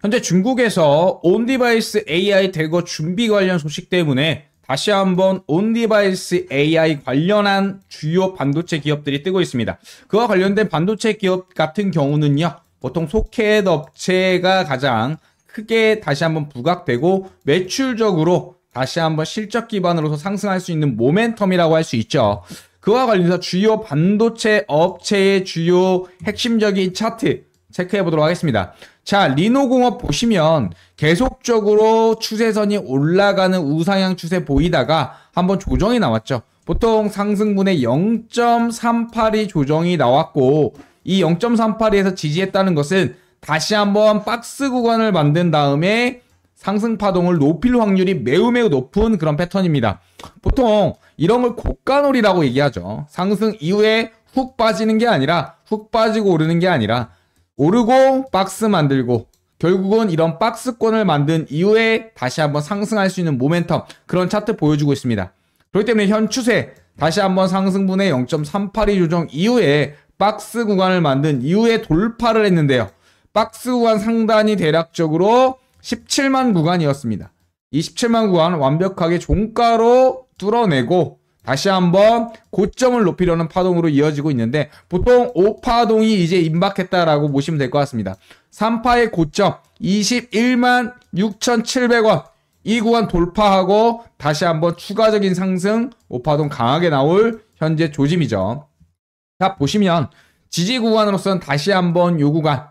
현재 중국에서 온디바이스 AI 대거 준비 관련 소식 때문에 다시 한번 온디바이스 AI 관련한 주요 반도체 기업들이 뜨고 있습니다. 그와 관련된 반도체 기업 같은 경우는요. 보통 소켓 업체가 가장 크게 다시 한번 부각되고 매출적으로 다시 한번 실적 기반으로서 상승할 수 있는 모멘텀이라고 할 수 있죠. 그와 관련해서 주요 반도체 업체의 주요 핵심적인 차트 체크해 보도록 하겠습니다. 자, 리노공업 보시면 계속적으로 추세선이 올라가는 우상향 추세 보이다가 한번 조정이 나왔죠. 보통 상승분의 0.38이 조정이 나왔고 이 0.38에서 지지했다는 것은 다시 한번 박스 구간을 만든 다음에 상승 파동을 높일 확률이 매우 매우 높은 그런 패턴입니다. 보통 이런 걸 고가놀이라고 얘기하죠. 상승 이후에 훅 빠지는 게 아니라 훅 빠지고 오르는 게 아니라 오르고 박스 만들고 결국은 이런 박스권을 만든 이후에 다시 한번 상승할 수 있는 모멘텀 그런 차트 보여주고 있습니다. 그렇기 때문에 현 추세 다시 한번 상승분의 0.382 조정 이후에 박스 구간을 만든 이후에 돌파를 했는데요. 박스 구간 상단이 대략적으로 17만 구간이었습니다. 이 17만 구간 완벽하게 종가로 뚫어내고 다시 한번 고점을 높이려는 파동으로 이어지고 있는데 보통 5파동이 이제 임박했다라고 보시면 될 것 같습니다. 3파의 고점 21만 6,700원 이 구간 돌파하고 다시 한번 추가적인 상승 5파동 강하게 나올 현재 조짐이죠. 자 보시면 지지 구간으로서는 다시 한번 이 구간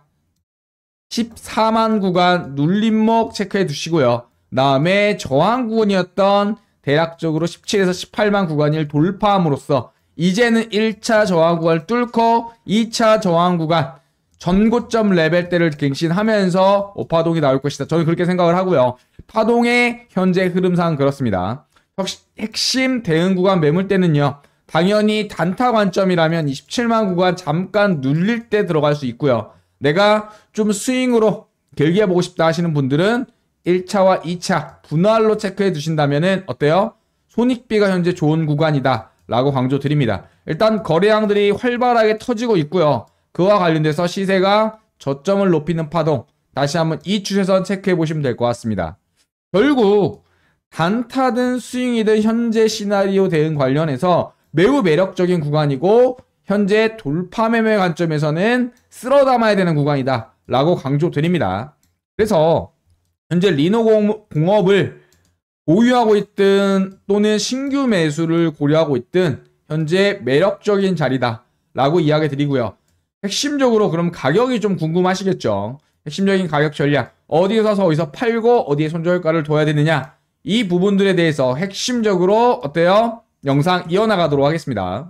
14만 구간 눌림목 체크해 두시고요. 다음에 저항 구간이었던 대략적으로 17에서 18만 구간을 돌파함으로써 이제는 1차 저항 구간을 뚫고 2차 저항 구간 전고점 레벨대를 갱신하면서 오파동이 나올 것이다. 저는 그렇게 생각을 하고요. 파동의 현재 흐름상 그렇습니다. 역시 핵심 대응 구간 매물대는요. 당연히 단타 관점이라면 27만 구간 잠깐 눌릴 때 들어갈 수 있고요. 내가 좀 스윙으로 길게 보고 싶다 하시는 분들은 1차와 2차 분할로 체크해 두신다면 어때요? 손익비가 현재 좋은 구간이다 라고 강조드립니다. 일단 거래량들이 활발하게 터지고 있고요. 그와 관련돼서 시세가 저점을 높이는 파동 다시 한번 이 추세선 체크해 보시면 될 것 같습니다. 결국 단타든 스윙이든 현재 시나리오 대응 관련해서 매우 매력적인 구간이고 현재 돌파 매매 관점에서는 쓸어 담아야 되는 구간이다 라고 강조드립니다. 그래서 현재 리노공업을 보유하고 있든 또는 신규 매수를 고려하고 있든 현재 매력적인 자리다 라고 이야기 드리고요. 핵심적으로 그럼 가격이 좀 궁금하시겠죠. 핵심적인 가격 전략 어디에 사서 어디서 팔고 어디에 손절가를 둬야 되느냐 이 부분들에 대해서 핵심적으로 어때요? 영상 이어나가도록 하겠습니다.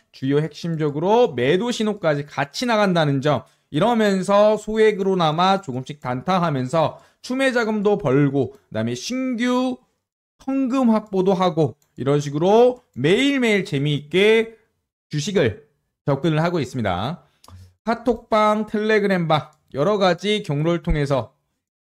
주요 핵심적으로 매도 신호까지 같이 나간다는 점 이러면서 소액으로나마 조금씩 단타하면서 추매 자금도 벌고 그다음에 신규 현금 확보도 하고 이런 식으로 매일매일 재미있게 주식을 접근을 하고 있습니다. 카톡방, 텔레그램방 여러 가지 경로를 통해서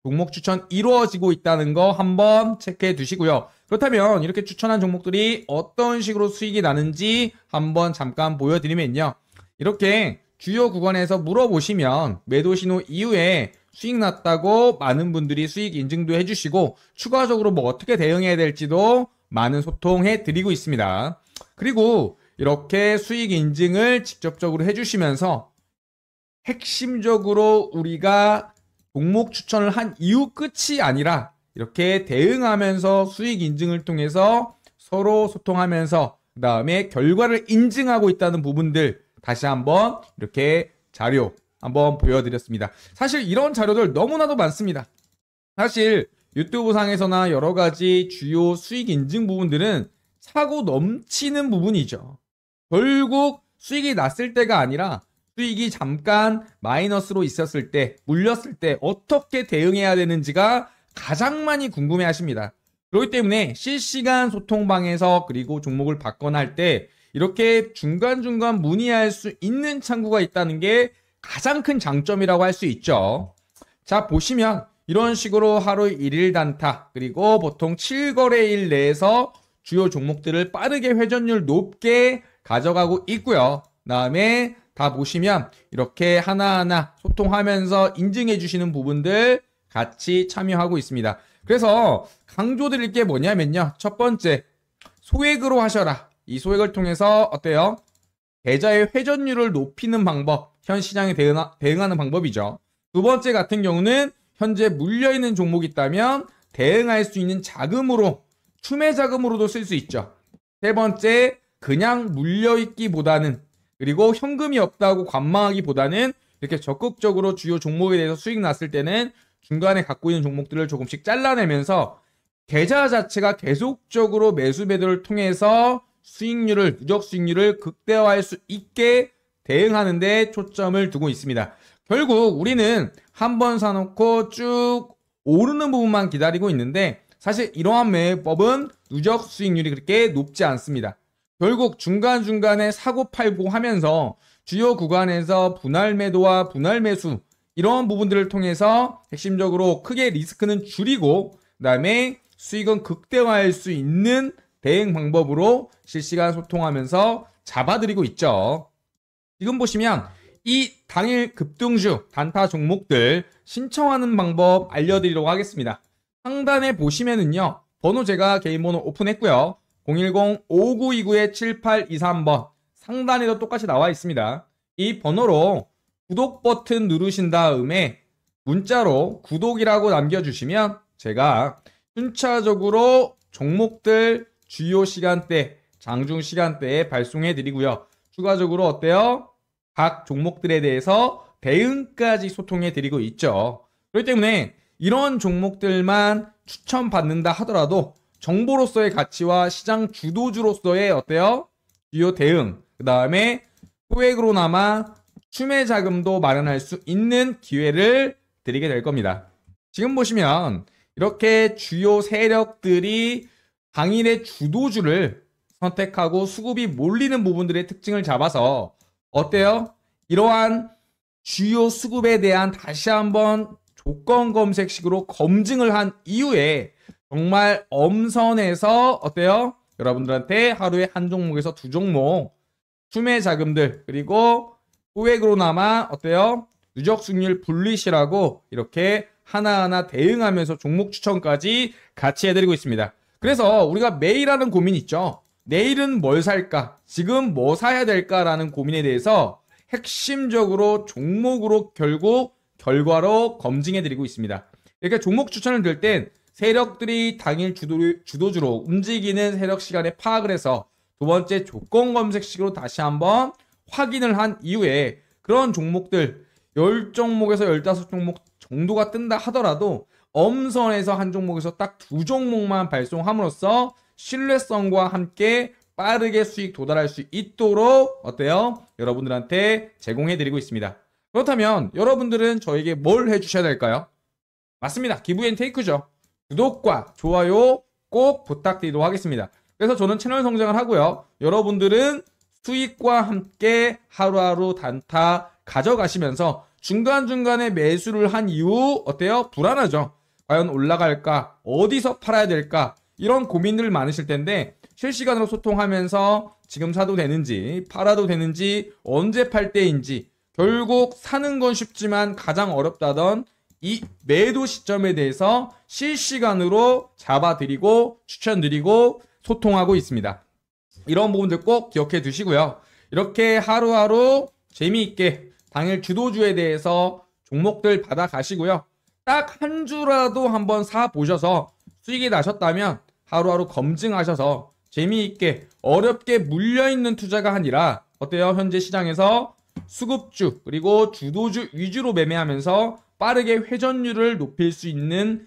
종목 추천 이루어지고 있다는 거 한번 체크해 두시고요. 그렇다면 이렇게 추천한 종목들이 어떤 식으로 수익이 나는지 한번 잠깐 보여드리면요. 이렇게 주요 구간에서 물어보시면 매도 신호 이후에 수익 났다고 많은 분들이 수익 인증도 해주시고 추가적으로 뭐 어떻게 대응해야 될지도 많은 소통해 드리고 있습니다. 그리고 이렇게 수익 인증을 직접적으로 해주시면서 핵심적으로 우리가 종목 추천을 한 이후 끝이 아니라 이렇게 대응하면서 수익 인증을 통해서 서로 소통하면서 그 다음에 결과를 인증하고 있다는 부분들 다시 한번 이렇게 자료 한번 보여드렸습니다. 사실 이런 자료들 너무나도 많습니다. 사실 유튜브상에서나 여러 가지 주요 수익 인증 부분들은 차고 넘치는 부분이죠. 결국 수익이 났을 때가 아니라 수익이 잠깐 마이너스로 있었을 때, 물렸을 때 어떻게 대응해야 되는지가 가장 많이 궁금해 하십니다. 그렇기 때문에 실시간 소통방에서 그리고 종목을 받거나 할때 이렇게 중간중간 문의할 수 있는 창구가 있다는 게 가장 큰 장점이라고 할 수 있죠. 자, 보시면 이런 식으로 하루 1일 단타 그리고 보통 7거래일 내에서 주요 종목들을 빠르게 회전율 높게 가져가고 있고요. 다음에 다 보시면 이렇게 하나하나 소통하면서 인증해 주시는 부분들 같이 참여하고 있습니다. 그래서 강조드릴 게 뭐냐면요. 첫 번째, 소액으로 하셔라. 이 소액을 통해서 어때요? 계좌의 회전율을 높이는 방법, 현 시장에 대응하, 대응하는 방법이죠. 두 번째 같은 경우는 현재 물려있는 종목이 있다면 대응할 수 있는 자금으로 추매 자금으로도 쓸 수 있죠. 세 번째, 그냥 물려있기보다는 그리고 현금이 없다고 관망하기보다는 이렇게 적극적으로 주요 종목에 대해서 수익 났을 때는 중간에 갖고 있는 종목들을 조금씩 잘라내면서 계좌 자체가 계속적으로 매수 매도를 통해서 수익률을 누적 수익률을 극대화할 수 있게 대응하는 데 초점을 두고 있습니다. 결국 우리는 한 번 사놓고 쭉 오르는 부분만 기다리고 있는데 사실 이러한 매매법은 누적 수익률이 그렇게 높지 않습니다. 결국 중간중간에 사고팔고 하면서 주요 구간에서 분할 매도와 분할 매수 이런 부분들을 통해서 핵심적으로 크게 리스크는 줄이고 그다음에 수익은 극대화할 수 있는 대응 방법으로 실시간 소통하면서 잡아드리고 있죠. 지금 보시면 이 당일 급등주 단타 종목들 신청하는 방법 알려드리도록 하겠습니다. 상단에 보시면은요. 번호 제가 개인 번호 오픈했고요. 010-5929-7823번 상단에도 똑같이 나와 있습니다. 이 번호로 구독 버튼 누르신 다음에 문자로 구독이라고 남겨주시면 제가 순차적으로 종목들 주요 시간대, 장중 시간대에 발송해 드리고요. 추가적으로 어때요? 각 종목들에 대해서 대응까지 소통해 드리고 있죠. 그렇기 때문에 이런 종목들만 추천받는다 하더라도 정보로서의 가치와 시장 주도주로서의 어때요? 주요 대응, 그 다음에 소액으로나마 추매 자금도 마련할 수 있는 기회를 드리게 될 겁니다. 지금 보시면 이렇게 주요 세력들이 당일의 주도주를 선택하고 수급이 몰리는 부분들의 특징을 잡아서 어때요? 이러한 주요 수급에 대한 다시 한번 조건 검색식으로 검증을 한 이후에 정말 엄선해서 어때요? 여러분들한테 하루에 한 종목에서 두 종목 투매 자금들 그리고 소액으로나마 어때요? 누적 수익률 분리시라고 이렇게 하나하나 대응하면서 종목 추천까지 같이 해드리고 있습니다. 그래서 우리가 매일 하는 고민 있죠. 내일은 뭘 살까? 지금 뭐 사야 될까라는 고민에 대해서 핵심적으로 종목으로 결국 결과로 검증해 드리고 있습니다. 이렇게 종목 추천을 들 땐 세력들이 당일 주도, 주로 움직이는 세력 시간에 파악을 해서 두 번째 조건 검색식으로 다시 한번 확인을 한 이후에 그런 종목들 10종목에서 15종목 정도가 뜬다 하더라도 엄선에서 한 종목에서 딱 두 종목만 발송함으로써 신뢰성과 함께 빠르게 수익 도달할 수 있도록 어때요? 여러분들한테 제공해드리고 있습니다. 그렇다면 여러분들은 저에게 뭘 해주셔야 될까요? 맞습니다. 기부앤테이크죠. 구독과 좋아요 꼭 부탁드리도록 하겠습니다. 그래서 저는 채널 성장을 하고요. 여러분들은 수익과 함께 하루하루 단타 가져가시면서 중간중간에 매수를 한 이후 어때요? 불안하죠. 과연 올라갈까? 어디서 팔아야 될까? 이런 고민들 많으실 텐데 실시간으로 소통하면서 지금 사도 되는지 팔아도 되는지 언제 팔 때인지 결국 사는 건 쉽지만 가장 어렵다던 이 매도 시점에 대해서 실시간으로 잡아드리고 추천드리고 소통하고 있습니다. 이런 부분들 꼭 기억해 두시고요. 이렇게 하루하루 재미있게 당일 주도주에 대해서 종목들 받아 가시고요. 딱 한 주라도 한번 사 보셔서 수익이 나셨다면 하루하루 검증하셔서 재미있게 어렵게 물려있는 투자가 아니라 어때요? 현재 시장에서 수급주 그리고 주도주 위주로 매매하면서 빠르게 회전율을 높일 수 있는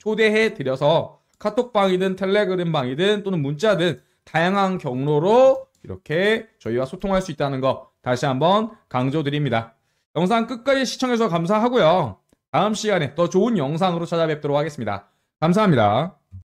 초대해 드려서 카톡방이든 텔레그램방이든 또는 문자든 다양한 경로로 이렇게 저희와 소통할 수 있다는 거 다시 한번 강조드립니다. 영상 끝까지 시청해주셔서 감사하고요. 다음 시간에 더 좋은 영상으로 찾아뵙도록 하겠습니다. 감사합니다.